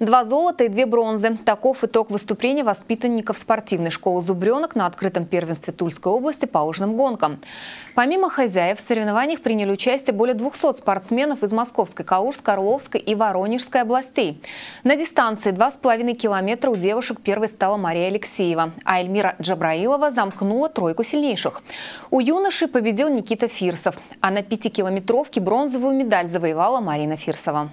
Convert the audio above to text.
Два золота и две бронзы. Таков итог выступления воспитанников спортивной школы «Зубренок» на открытом первенстве Тульской области по лыжным гонкам. Помимо хозяев, в соревнованиях приняли участие более 200 спортсменов из Московской, Калужской, Орловской и Воронежской областей. На дистанции 2,5 километра у девушек первой стала Мария Алексеева, а Эльмира Джабраилова замкнула тройку сильнейших. У юношей победил Никита Фирсов, а на пятикилометровке бронзовую медаль завоевала Марина Фирсова.